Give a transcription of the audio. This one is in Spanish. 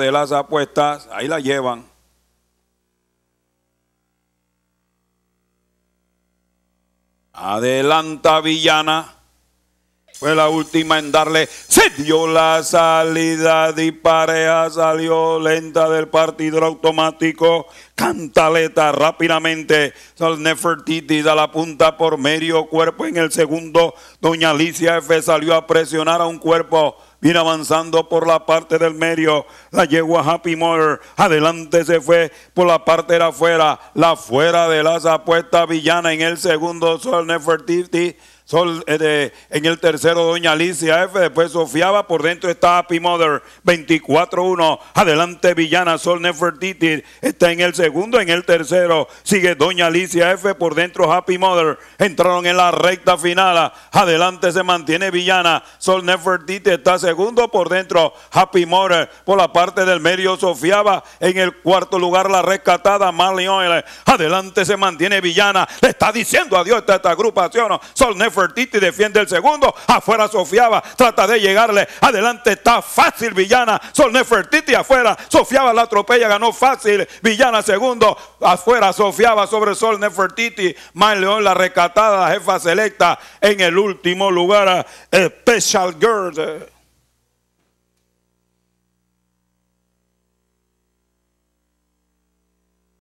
de las apuestas, ahí la llevan. Adelanta Villana. Fue la última en darle. Se dio la salida. y pareja salió lenta del partido automático cantaleta rápidamente. Sol Nefertiti da la punta por medio cuerpo en el segundo. Doña Alicia F salió a presionar a un cuerpo. Viene avanzando por la parte del medio. La yegua Happy Mother, Adelante se fue por la parte de afuera. La fuera de las apuestas villana en el segundo. Sol Nefertiti. Sol, eh, en el tercero, Doña Alicia F. Después Sofiaba. Por dentro está Happy Mother. 24-1. Adelante Villana. Sol Nefertiti está en el segundo segundo. En el tercero sigue Doña Alicia F. Por dentro Happy Mother. Entraron en la recta final. Adelante se mantiene Villana. Sol Nefertiti está segundo. Por dentro Happy Mother. Por la parte del medio Sofiaba. En el cuarto lugar la rescatada Marley Oil. Adelante se mantiene Villana. Le está diciendo adiós a esta, agrupación. Sol Nefertiti defiende el segundo. Afuera Sofiaba. Trata de llegarle. Adelante está fácil Villana. Sol Nefertiti afuera. Sofiaba la atropella. Ganó fácil. Villana segundo segundo, afuera sofiaba sobre Sol Nefertiti, más León la rescatada, jefa selecta, en el último lugar, eh, Special Girl. Eh.